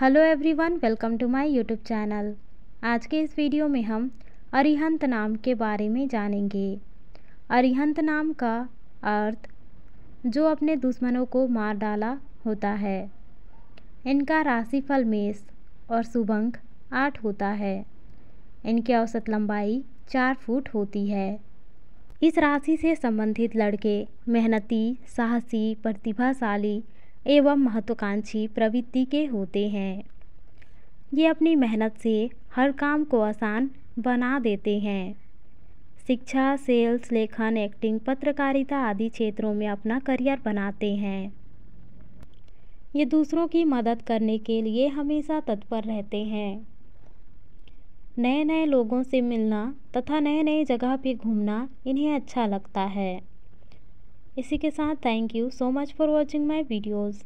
hello everyone welcome to my YouTube channel आज के इस वीडियो में हम अरिहंत नाम के बारे में जानेंगे अरिहंत नाम का अर्थ जो अपने दुश्मनों को मार डाला होता है इनका राशिफल मेष और शुभंक आठ होता है इनकी औसत लंबाई चार फुट होती है इस राशि से संबंधित लड़के मेहनती साहसी प्रतिभाशाली एवं महत्वाकांक्षी प्रवृत्ति के होते हैं ये अपनी मेहनत से हर काम को आसान बना देते हैं शिक्षा सेल्स लेखन एक्टिंग पत्रकारिता आदि क्षेत्रों में अपना करियर बनाते हैं ये दूसरों की मदद करने के लिए हमेशा तत्पर रहते हैं नए नए लोगों से मिलना तथा नए नए जगह पर घूमना इन्हें अच्छा लगता है इसी के साथ thank you so much for watching my videos